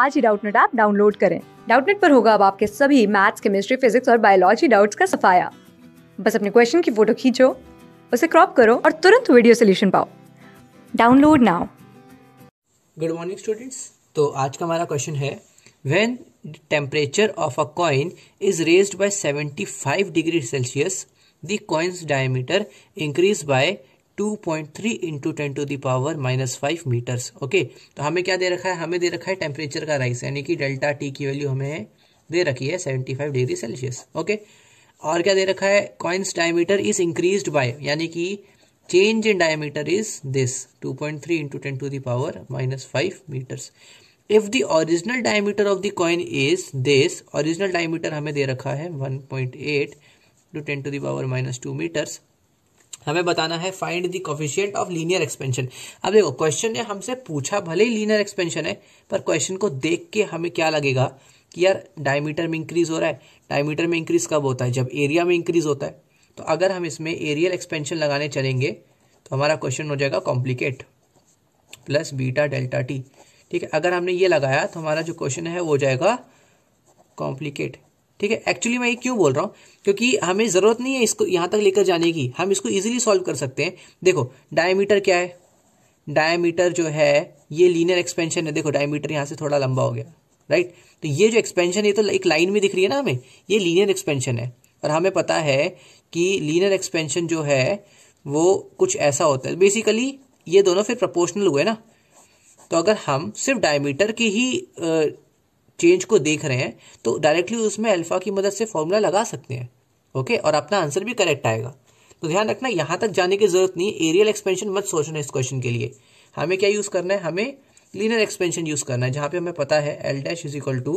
आज ही Doubtnut app download करें डाउटनेट पर होगा अब आपके सभी मैथ्स केमिस्ट्री फिजिक्स और बायोलॉजी डाउट्स का सफाया बस अपने क्वेश्चन की फोटो खींचो उसे क्रॉप करो और तुरंत वीडियो सोल्यूशन पाओ download now good morning students तो आज का हमारा क्वेश्चन है when temperature of a coin is raised by 75 degree Celsius the coin's diameter increase by two point three into ten to the power minus five metres okay तो हमें क्या दे रखा है हमें दे रखा है टेम्परेचर का राइस यानी कि डेल्टा टी की वैल्यू हमें दे रखी है seventy five degree Celsius okay और क्या दे रखा है coin's diameter is increase by यानी कि change in diameter is this two point three into ten to the power minus five metres if the original diameter of the coin is this original diameter हमें दे रखा है one point eight to ten to the power minus two metres हमें बताना है find the coefficient of linear expansion अब देखो question ने हमसे पूछा भले ही लीनियर एक्सपेंशन है पर क्वेश्चन को देख के हमें क्या लगेगा कि यार डायमीटर में इंक्रीज हो रहा है डायमीटर में इंक्रीज कब होता है जब एरिया में इंक्रीज होता है तो अगर हम इसमें एरियल एक्सपेंशन लगाने चलेंगे तो हमारा क्वेश्चन हो जाएगा complicate plus beta delta T ठीक है अगर हमने ये लगाया तो हमारा जो क्वेश्चन है वो हो जाएगा कॉम्प्लिकेट ठीक है एक्चुअली मैं ये क्यों बोल रहा हूँ क्योंकि हमें ज़रूरत नहीं है इसको यहाँ तक लेकर जाने की हम इसको इजिली सॉल्व कर सकते हैं देखो डायमीटर क्या है डायमीटर जो है ये लीनियर एक्सपेंशन है देखो डायमीटर यहाँ से थोड़ा लंबा हो गया राइट तो ये जो एक्सपेंशन ये तो एक लाइन में दिख रही है ना हमें ये लीनियर एक्सपेंशन है और हमें पता है कि लीनियर एक्सपेंशन जो है वो कुछ ऐसा होता है बेसिकली ये दोनों फिर प्रपोर्शनल हुए ना तो अगर हम सिर्फ डायमीटर की ही चेंज को देख रहे हैं तो डायरेक्टली उसमें अल्फ़ा की मदद से फॉर्मूला लगा सकते हैं ओके और अपना आंसर भी करेक्ट आएगा तो ध्यान रखना यहाँ तक जाने की जरूरत नहीं एरियल एक्सपेंशन मत सोचना इस क्वेश्चन के लिए हमें क्या यूज़ करना है हमें लीनर एक्सपेंशन यूज़ करना है जहाँ पे हमें पता है L dash is equal to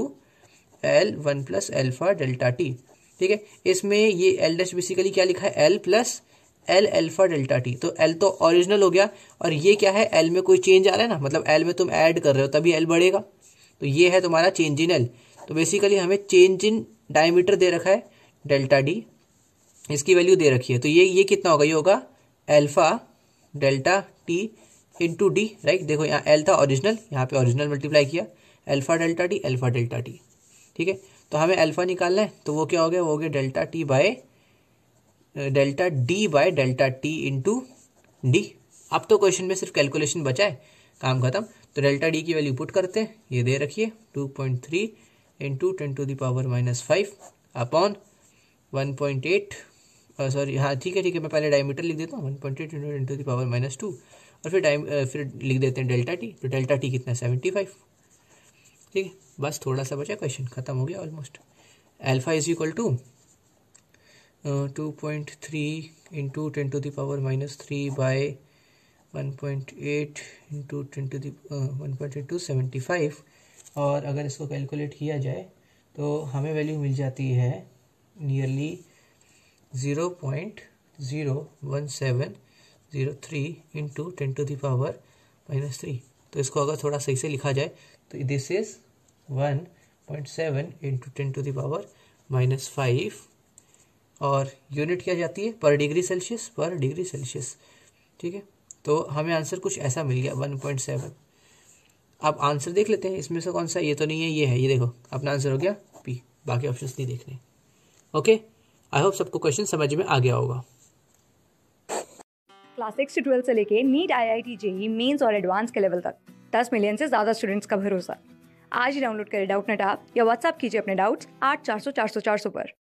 L one plus alpha delta T ठीक है इसमें ये एल डैश बेसिकली क्या लिखा है L plus L alpha delta T तो एल तो ओरिजिनल हो गया और ये क्या है एल में कोई चेंज आ रहा है ना मतलब एल में तुम ऐड कर रहे हो तभी एल बढ़ेगा तो ये है तुम्हारा चेंज इन एल तो बेसिकली हमें चेंज इन डायमीटर दे रखा है डेल्टा डी इसकी वैल्यू दे रखी है तो ये ये कितना होगा ये होगा alpha delta T into D right देखो यहाँ एल था ओरिजिनल यहाँ पे ओरिजिनल मल्टीप्लाई किया alpha delta T alpha delta T ठीक है तो हमें एल्फा निकालना है तो वो क्या हो गया वो हो गया delta T by delta D by delta T into D अब तो क्वेश्चन में सिर्फ कैलकुलेशन बचा है काम खत्म तो डेल्टा डी की वैल्यू पुट करते हैं ये दे रखिए two point three into ten to the power minus five upon one point eight sorry हाँ ठीक है ठीक है मैं पहले डायमीटर लिख देता हूँ one point eight into ten to the power minus two और फिर डाय uh, फिर लिख देते हैं डेल्टा टी तो डेल्टा टी कितना सेवेंटी फाइव ठीक है बस थोड़ा सा बचा क्वेश्चन खत्म हो गया almost alpha is equal to two point three into ten to the power minus three by 1.8 into ten to one point eight to seventy five और अगर इसको कैलकुलेट किया जाए तो हमें वैल्यू मिल जाती है nearly zero point zero one seven zero three into ten to the power minus three तो इसको अगर थोड़ा सही से लिखा जाए तो this is one point seven into ten to the power minus five और यूनिट क्या जाती है per degree Celsius per degree Celsius ठीक है तो हमें आंसर कुछ ऐसा मिल गया वन पॉइंट सेवन आप आंसर देख लेते हैं इसमें से कौन सा ये तो नहीं है ये है ये देखो अपना आंसर हो गया पी बाकी ऑप्शन नहीं देखने ओके आई होप सबको क्वेश्चन समझ में आ गया होगा क्लास सिक्स से ट्वेल्व से लेके NEET I I T JEE mains और एडवांस के लेवल तक दस मिलियन से ज़्यादा स्टूडेंट्स का भरोसा आज ही डाउनलोड करें डाउट नेट ऐप या व्हाट्सएप कीजिए अपने डाउट्स आठ चार सौ चार सौ चार सौ पर